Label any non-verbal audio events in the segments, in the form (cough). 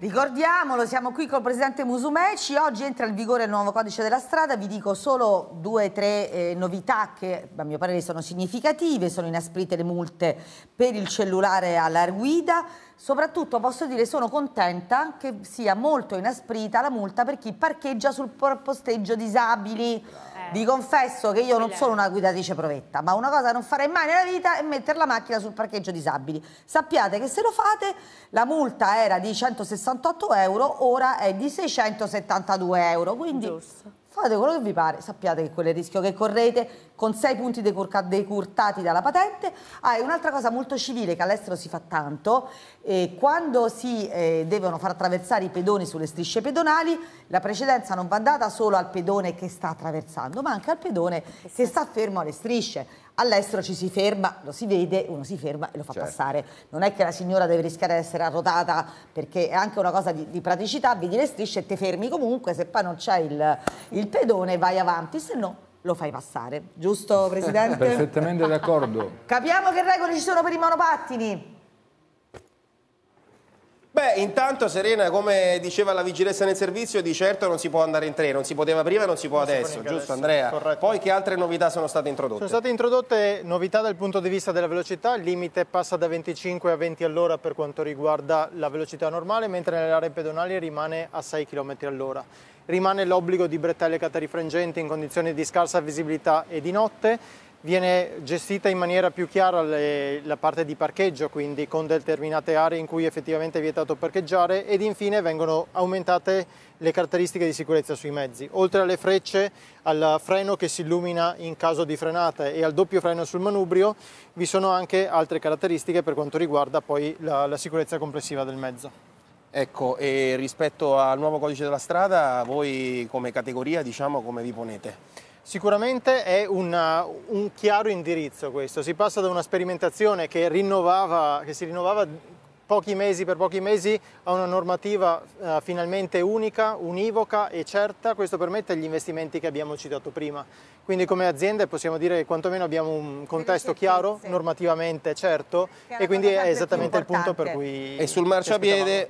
Ricordiamolo, siamo qui con il presidente Musumeci, oggi entra in vigore il nuovo codice della strada, vi dico solo due o tre eh, novità che a mio parere sono significative, sono inasprite le multe per il cellulare alla guida, soprattutto posso dire sono contenta che sia molto inasprita la multa per chi parcheggia sul posteggio disabili. Bravo vi eh. confesso che io non sono una guidatrice provetta, ma una cosa che non farei mai nella vita è mettere la macchina sul parcheggio disabili. Sappiate che se lo fate la multa era di 168 euro, ora è di 672 euro, quindi Giusto fate quello che vi pare, sappiate che quello è il rischio che correte con 6 punti decurtati dalla patente. Ah, e un'altra cosa molto civile che all'estero si fa tanto, eh, quando si eh, devono far attraversare i pedoni sulle strisce pedonali, la precedenza non va data solo al pedone che sta attraversando, ma anche al pedone che sta fermo alle strisce All'estero ci si ferma, lo si vede, uno si ferma e lo fa certo. passare. Non è che la signora deve rischiare di essere arrotata perché è anche una cosa di, di praticità, vedi le strisce e te fermi comunque, se poi non c'è il, il pedone vai avanti, se no lo fai passare, giusto (laughs) Presidente? Perfettamente d'accordo. Capiamo che regole ci sono per i monopattini. Beh, intanto Serena, come diceva la vigilessa nel servizio, di certo non si può andare in tre, non si poteva prima e non si può non adesso, si giusto adesso. Andrea? Corretto. Poi che altre novità sono state introdotte? Sono state introdotte novità dal punto di vista della velocità, il limite passa da 25 a 20 all'ora per quanto riguarda la velocità normale, mentre nelle aree pedonali rimane a 6 km all'ora. Rimane l'obbligo di bretelle catarifrangenti in condizioni di scarsa visibilità e di notte Viene gestita in maniera più chiara le, la parte di parcheggio, quindi con determinate aree in cui effettivamente è vietato parcheggiare ed infine vengono aumentate le caratteristiche di sicurezza sui mezzi. Oltre alle frecce, al freno che si illumina in caso di frenata e al doppio freno sul manubrio, vi sono anche altre caratteristiche per quanto riguarda poi la, la sicurezza complessiva del mezzo. Ecco, e rispetto al nuovo codice della strada, voi come categoria, diciamo, come vi ponete? Sicuramente è una, uh, un chiaro indirizzo questo, si passa da una sperimentazione che, che si rinnovava pochi mesi per pochi mesi a una normativa eh, finalmente unica, univoca e certa, questo permette gli investimenti che abbiamo citato prima. Quindi come aziende possiamo dire che quantomeno abbiamo un contesto chiaro, normativamente certo, e quindi è esattamente il punto per cui... E sul marciapiede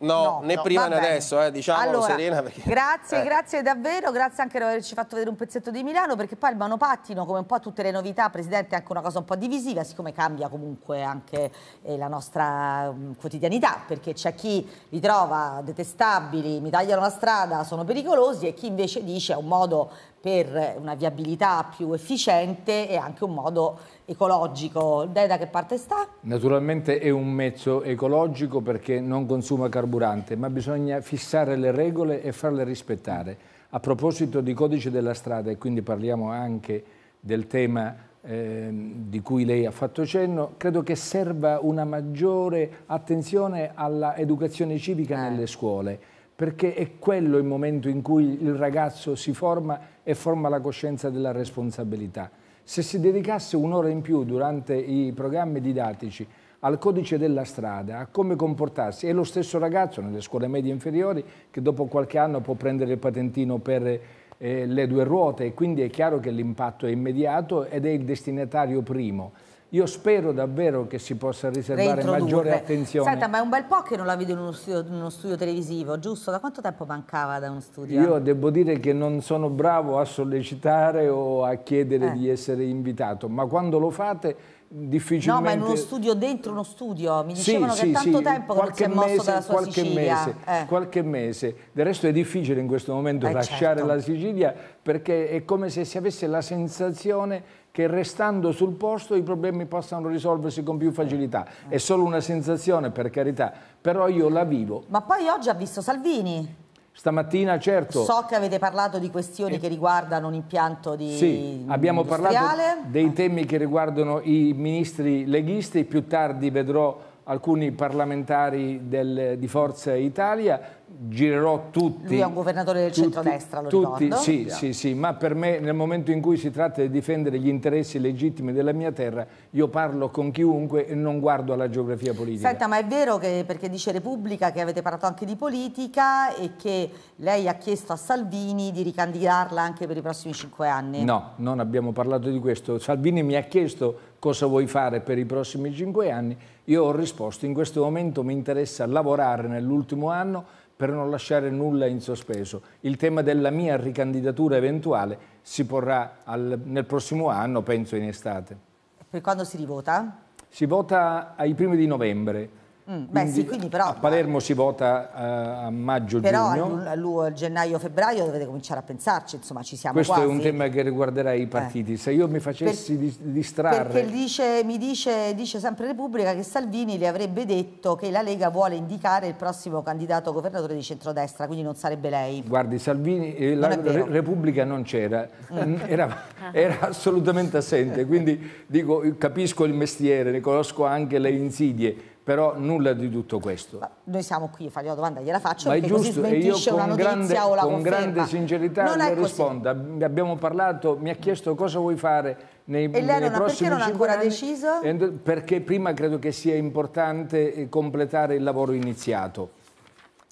No, no, né no, prima né adesso, eh, diciamo allora, Serena. Perché... Grazie, eh. grazie davvero, grazie anche per averci fatto vedere un pezzetto di Milano, perché poi il manopattino, come un po' tutte le novità, Presidente, è anche una cosa un po' divisiva, siccome cambia comunque anche eh, la nostra um, quotidianità, perché c'è chi li trova detestabili, mi tagliano la strada, sono pericolosi, e chi invece dice è un modo per una viabilità più efficiente e anche un modo ecologico. Lei da che parte sta? Naturalmente è un mezzo ecologico perché non consuma carburante, ma bisogna fissare le regole e farle rispettare. A proposito di codice della strada, e quindi parliamo anche del tema eh, di cui lei ha fatto cenno, credo che serva una maggiore attenzione all'educazione civica eh. nelle scuole perché è quello il momento in cui il ragazzo si forma e forma la coscienza della responsabilità. Se si dedicasse un'ora in più durante i programmi didattici al codice della strada, a come comportarsi. È lo stesso ragazzo nelle scuole medie inferiori che dopo qualche anno può prendere il patentino per eh, le due ruote e quindi è chiaro che l'impatto è immediato ed è il destinatario primo. Io spero davvero che si possa riservare maggiore attenzione. Senta, ma è un bel po' che non la vedo in uno studio, in uno studio televisivo, giusto? Da quanto tempo mancava da uno studio? Io devo dire che non sono bravo a sollecitare o a chiedere eh. di essere invitato, ma quando lo fate difficilmente... No, ma in uno studio, dentro uno studio, mi dicevano sì, che è tanto sì. tempo che non si è mosso mese, dalla sua qualche Sicilia. Mese, eh. Qualche mese, del resto è difficile in questo momento eh, lasciare certo. la Sicilia perché è come se si avesse la sensazione che restando sul posto i problemi possano risolversi con più facilità. È solo una sensazione per carità, però io la vivo. Ma poi oggi ha visto Salvini. Stamattina, certo. So che avete parlato di questioni eh, che riguardano un impianto di. Sì, abbiamo parlato dei temi che riguardano i ministri leghisti. Più tardi vedrò alcuni parlamentari del, di Forza Italia, girerò tutti. Lui è un governatore del tutti, centrodestra, lo tutti, ricordo. Sì, sì, sì, ma per me nel momento in cui si tratta di difendere gli interessi legittimi della mia terra, io parlo con chiunque e non guardo alla geografia politica. Senta, ma è vero che, perché dice Repubblica, che avete parlato anche di politica e che lei ha chiesto a Salvini di ricandidarla anche per i prossimi cinque anni? No, non abbiamo parlato di questo. Salvini mi ha chiesto cosa vuoi fare per i prossimi cinque anni? Io ho risposto, in questo momento mi interessa lavorare nell'ultimo anno per non lasciare nulla in sospeso. Il tema della mia ricandidatura eventuale si porrà al, nel prossimo anno, penso in estate. E quando si rivota? Si vota ai primi di novembre. Mm, quindi, beh, sì, quindi però, a Palermo si vota uh, a maggio giugno Però a gennaio-febbraio dovete cominciare a pensarci, insomma ci siamo Questo quasi. è un tema che riguarderà i partiti. Eh. Se io mi facessi per, distrarre... Perché dice, mi dice, dice sempre Repubblica che Salvini le avrebbe detto che la Lega vuole indicare il prossimo candidato governatore di centrodestra, quindi non sarebbe lei. Guardi, Salvini, eh, la Re Repubblica non c'era, mm. (laughs) era, era assolutamente assente, quindi dico, capisco il mestiere, ne conosco anche le insidie, però nulla di tutto questo. Ma noi siamo qui, a fagli la domanda, gliela faccio, Ma perché giusto, così smentisce una notizia grande, o la con conferma. grande sincerità non le rispondo. Abbiamo parlato, mi ha chiesto cosa vuoi fare nei, e lei non, perché non ha ancora anni, deciso? Perché prima credo che sia importante eh, completare il lavoro iniziato.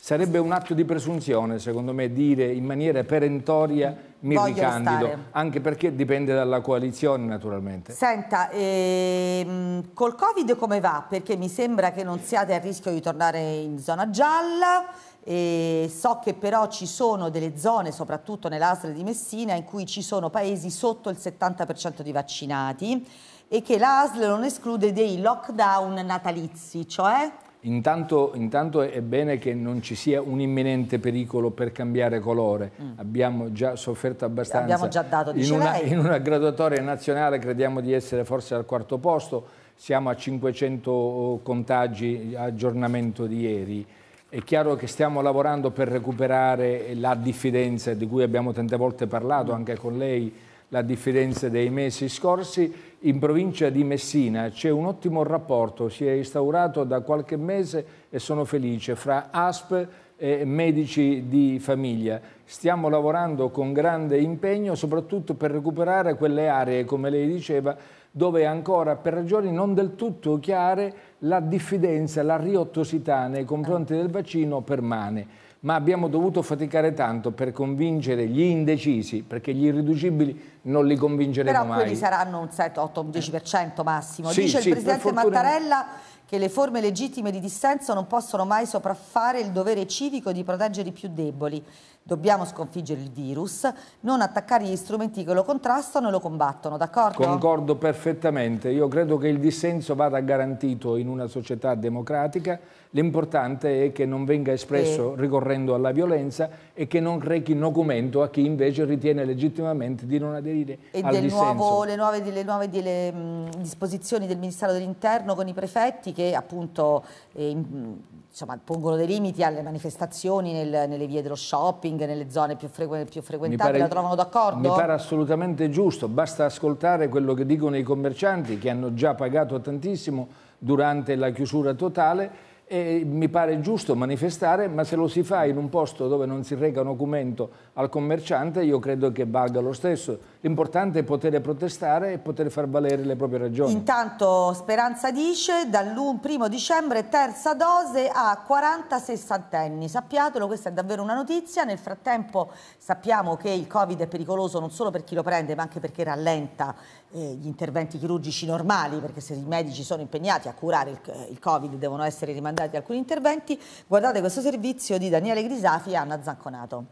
Sarebbe un atto di presunzione, secondo me, dire in maniera perentoria mi Voglio ricandido, restare. anche perché dipende dalla coalizione naturalmente. Senta, ehm, col Covid come va? Perché mi sembra che non siate a rischio di tornare in zona gialla, e so che però ci sono delle zone, soprattutto nell'Astra di Messina, in cui ci sono paesi sotto il 70% di vaccinati e che l'ASL non esclude dei lockdown natalizi, cioè Intanto, intanto, è bene che non ci sia un imminente pericolo per cambiare colore, mm. abbiamo già sofferto abbastanza. Abbiamo già dato, in una, in una graduatoria nazionale crediamo di essere forse al quarto posto, siamo a 500 contagi aggiornamento di ieri. È chiaro che stiamo lavorando per recuperare la diffidenza di cui abbiamo tante volte parlato mm. anche con lei, la differenza dei mesi scorsi, in provincia di Messina c'è un ottimo rapporto, si è instaurato da qualche mese e sono felice, fra ASP e medici di famiglia. Stiamo lavorando con grande impegno soprattutto per recuperare quelle aree, come lei diceva, dove ancora per ragioni non del tutto chiare la diffidenza, la riottosità nei confronti del vaccino permane ma abbiamo dovuto faticare tanto per convincere gli indecisi, perché gli irriducibili non li convinceremo Però mai. Però quelli saranno un 7, 8, 10% massimo. Sì, Dice sì, il Presidente fortuna... Mattarella che le forme legittime di dissenso non possono mai sopraffare il dovere civico di proteggere i più deboli. Dobbiamo sconfiggere il virus, non attaccare gli strumenti che lo contrastano e lo combattono, d'accordo? Concordo perfettamente. Io credo che il dissenso vada garantito in una società democratica. L'importante è che non venga espresso e... ricorrendo alla violenza e che non rechi documento a chi invece ritiene legittimamente di non aderire e al dissenso. Nuovo, le nuove, le nuove delle, mh, mm, disposizioni del Ministero dell'Interno con i prefetti che appunto eh, mh, insomma, pongono dei limiti alle manifestazioni nel, nelle vie dello shopping, shopping nelle zone più, frequ più frequentate, pare, la trovano d'accordo? Mi pare assolutamente giusto, basta ascoltare quello che dicono i commercianti che hanno già pagato tantissimo durante la chiusura totale e mi pare giusto manifestare, ma se lo si fa in un posto dove non si reca un documento al commerciante, io credo che valga lo stesso. L'importante è poter protestare e poter far valere le proprie ragioni. Intanto Speranza dice dall'1 dicembre terza dose a 40-60 anni. Sappiatelo, questa è davvero una notizia. Nel frattempo sappiamo che il Covid è pericoloso non solo per chi lo prende, ma anche perché rallenta eh, gli interventi chirurgici normali, perché se i medici sono impegnati a curare il, eh, il Covid devono essere rimandati andati alcuni interventi, guardate questo servizio di Daniele Grisafi e Anna Zanconato.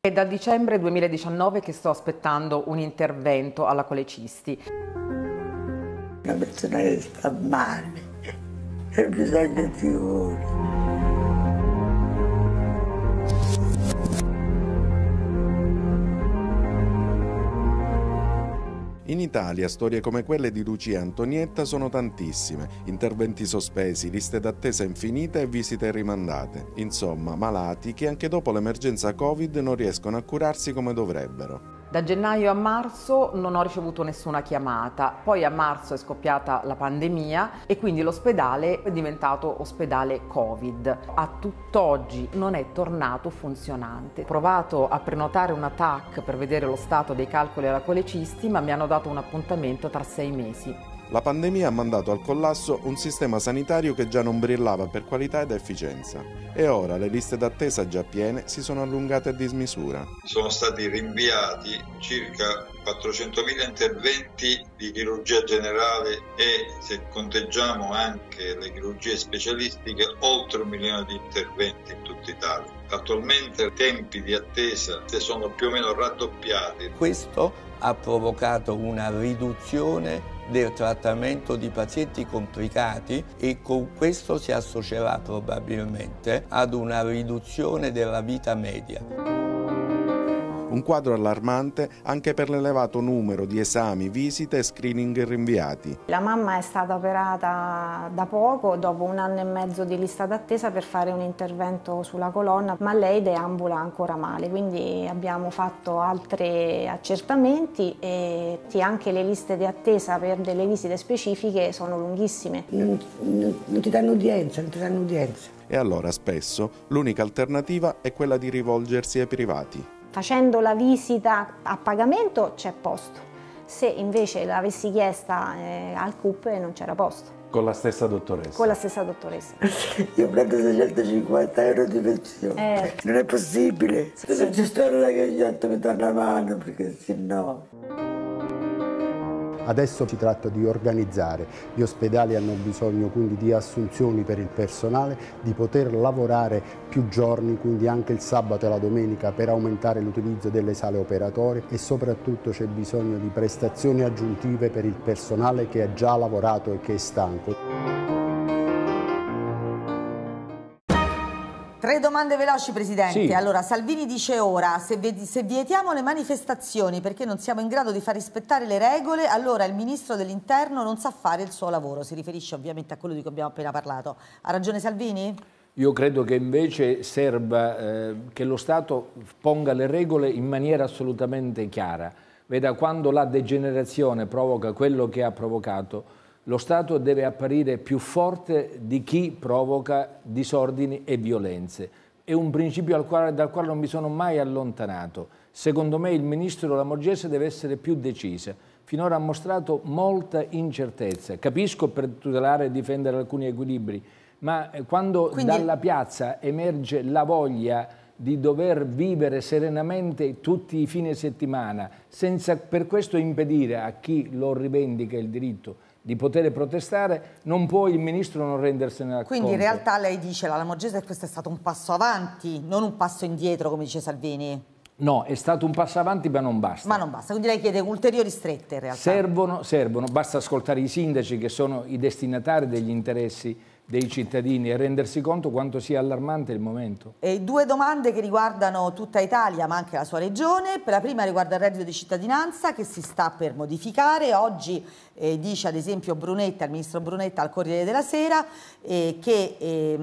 È da dicembre 2019 che sto aspettando un intervento alla colecisti. Una persona che sta male, e bisogno di cura. Italia storie come quelle di Lucia Antonietta sono tantissime, interventi sospesi, liste d'attesa infinite e visite rimandate. Insomma, malati che anche dopo l'emergenza Covid non riescono a curarsi come dovrebbero. Da gennaio a marzo non ho ricevuto nessuna chiamata, poi a marzo è scoppiata la pandemia e quindi l'ospedale è diventato ospedale Covid. A tutt'oggi non è tornato funzionante. Ho provato a prenotare un TAC per vedere lo stato dei calcoli alla colecisti, ma mi hanno dato un appuntamento tra sei mesi. La pandemia ha mandato al collasso un sistema sanitario che già non brillava per qualità ed efficienza e ora le liste d'attesa già piene si sono allungate a dismisura. Sono stati rinviati circa 400.000 interventi di chirurgia generale e se conteggiamo anche le chirurgie specialistiche oltre un milione di interventi in tutta Italia. Attualmente i tempi di attesa sono più o meno raddoppiati. Questo ha provocato una riduzione del trattamento di pazienti complicati e con questo si associerà probabilmente ad una riduzione della vita media. Un quadro allarmante anche per l'elevato numero di esami, visite e screening rinviati. La mamma è stata operata da poco, dopo un anno e mezzo di lista d'attesa per fare un intervento sulla colonna, ma lei deambula ancora male, quindi abbiamo fatto altri accertamenti e anche le liste di attesa per delle visite specifiche sono lunghissime. Non, non, non ti danno udienza, non ti danno udienza. E allora spesso l'unica alternativa è quella di rivolgersi ai privati facendo la visita a pagamento c'è posto, se invece l'avessi chiesta eh, al CUP eh, non c'era posto. Con la stessa dottoressa? Con la stessa dottoressa. (laughs) Io prendo 650 euro di pensione, eh. non è possibile. Sono sì. gestora che ogni tanto mi dà una mano perché sennò... no... Oh. Adesso si tratta di organizzare, gli ospedali hanno bisogno quindi di assunzioni per il personale, di poter lavorare più giorni, quindi anche il sabato e la domenica per aumentare l'utilizzo delle sale operatorie e soprattutto c'è bisogno di prestazioni aggiuntive per il personale che ha già lavorato e che è stanco. Tre domande veloci, Presidente. Sì. Allora, Salvini dice ora, se, se vietiamo le manifestazioni perché non siamo in grado di far rispettare le regole, allora il Ministro dell'Interno non sa fare il suo lavoro. Si riferisce ovviamente a quello di cui abbiamo appena parlato. Ha ragione Salvini? Io credo che invece serva eh, che lo Stato ponga le regole in maniera assolutamente chiara. Veda, quando la degenerazione provoca quello che ha provocato, lo Stato deve apparire più forte di chi provoca disordini e violenze. È un principio quale, dal quale non mi sono mai allontanato. Secondo me il ministro Lamorgese deve essere più decisa. Finora ha mostrato molta incertezza. Capisco per tutelare e difendere alcuni equilibri, ma eh, quando Quindi... dalla piazza emerge la voglia di dover vivere serenamente tutti i fine settimana, senza per questo impedire a chi lo rivendica il diritto di poter protestare, non può il ministro non rendersene conto. Quindi in realtà lei dice la Lamorgese che questo è stato un passo avanti, non un passo indietro come dice Salvini. No, è stato un passo avanti ma non basta. Ma non basta, quindi lei chiede ulteriori strette in realtà. Servono, servono, basta ascoltare i sindaci che sono i destinatari degli interessi dei cittadini e rendersi conto quanto sia allarmante il momento. E due domande che riguardano tutta Italia ma anche la sua regione, la prima riguarda il reddito di cittadinanza che si sta per modificare, oggi eh, dice ad esempio Brunetta, il ministro Brunetta al Corriere della Sera eh, che eh,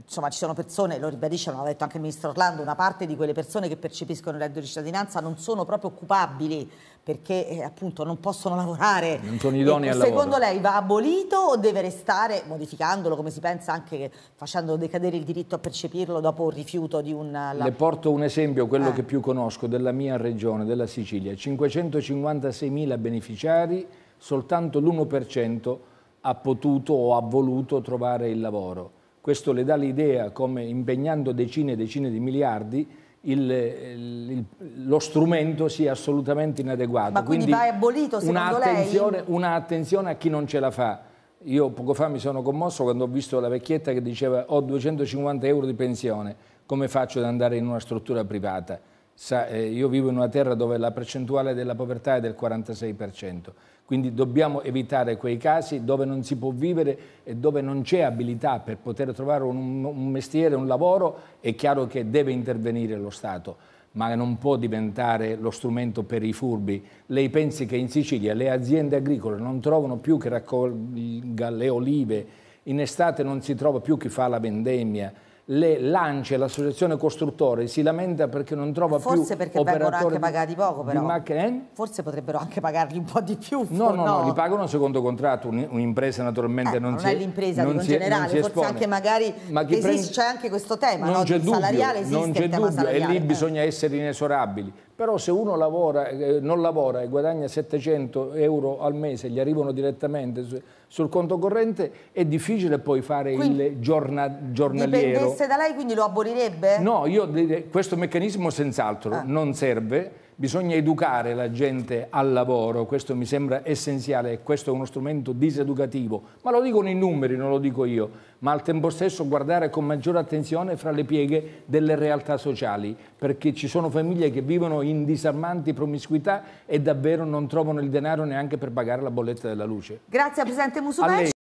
insomma ci sono persone, lo ribadisce, l'ha detto anche il ministro Orlando, una parte di quelle persone che percepiscono il reddito di cittadinanza non sono proprio occupabili perché eh, appunto non possono lavorare. Non sono idonei al Secondo lavoro. lei va abolito o deve restare, modificandolo come si pensa anche facendo decadere il diritto a percepirlo dopo il rifiuto di un... La... Le porto un esempio, quello eh. che più conosco, della mia regione, della Sicilia. 556.000 beneficiari, soltanto l'1% ha potuto o ha voluto trovare il lavoro. Questo le dà l'idea come impegnando decine e decine di miliardi il, il, lo strumento sia assolutamente inadeguato. Ma quindi, quindi va abolito secondo un'attenzione, lei? Un'attenzione a chi non ce la fa. Io poco fa mi sono commosso quando ho visto la vecchietta che diceva ho 250 euro di pensione, come faccio ad andare in una struttura privata? Sa, eh, io vivo in una terra dove la percentuale della povertà è del 46%, quindi dobbiamo evitare quei casi dove non si può vivere e dove non c'è abilità per poter trovare un, un mestiere, un lavoro, è chiaro che deve intervenire lo Stato, ma non può diventare lo strumento per i furbi. Lei pensi che in Sicilia le aziende agricole non trovano più chi raccolga le olive, in estate non si trova più chi fa la vendemmia, le Lance, l'associazione costruttore si lamenta perché non trova forse più operatori... Forse perché vengono anche pagati poco però. Eh? Forse potrebbero anche pagarli un po' di più. No, no, no, no li pagano secondo contratto, un'impresa naturalmente eh, non, non si... Non è l'impresa, in generale, forse espone. anche magari... Ma c'è anche questo tema, non no? c'è dubbio, salariale esiste non c'è dubbio, salariale. e lì bisogna essere inesorabili però se uno lavora, eh, non lavora e guadagna 700 euro al mese, gli arrivano direttamente sul conto corrente, è difficile poi fare quindi, il giorna, giornaliero. Dipendesse da lei quindi lo abolirebbe? No, io, eh, questo meccanismo senz'altro ah. non serve Bisogna educare la gente al lavoro, questo mi sembra essenziale, questo è uno strumento diseducativo, ma lo dicono i numeri, non lo dico io, ma al tempo stesso guardare con maggiore attenzione fra le pieghe delle realtà sociali, perché ci sono famiglie che vivono in disarmanti promiscuità e davvero non trovano il denaro neanche per pagare la bolletta della luce. Grazie Presidente Musumeci.